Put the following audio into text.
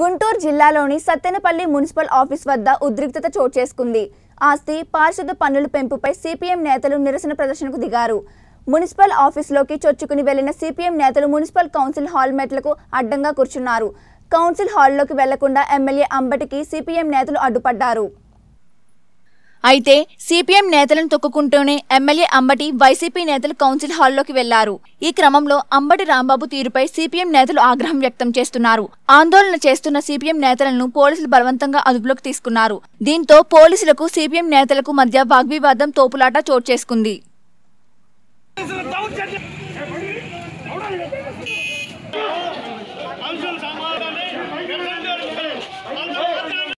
గుంటూరు జిల్లాలోని Sattenapalli municipal office వద్ద ఉద్రిక్తత చోటు చేసుకుంది ఆస్తి పారిశుద్ధ పన్నుల పెంపుపై సిపిఎం నేతలు నిరసన ప్రదర్శనకు దిగారు మున్సిపల్ ఆఫీసులోకి చొచ్చుకుని వెళ్లిన సిపిఎం నేతలు మున్సిపల్ కౌన్సిల్ హాల్ మెట్లకు అడ్డంగా కూర్చున్నారు కౌన్సిల్ హాల్లోకి వెళ్లకుండా ఎమ్మెల్యే అంబటికి సిపిఎం నేతలు అడ్డుపడ్డారు అయితే సిపిఎం నేతలను తొక్కుకుంటూనే ఎమ్మెల్యే అంబటి వైసీపీ నేతలు కౌన్సిల్ హాల్లోకి వెళ్లారు ఈ క్రమంలో అంబటి రాంబాబు తీరుపై సిపిఎం నేతలు ఆగ్రహం వ్యక్తం చేస్తున్నారు ఆందోళన చేస్తున్న సిపిఎం నేతలను పోలీసులు బలవంతంగా అదుపులోకి తీసుకున్నారు దీంతో పోలీసులకు సిపిఎం నేతలకు మధ్య వాగ్వివాదం తోపులాట చోటు చేసుకుంది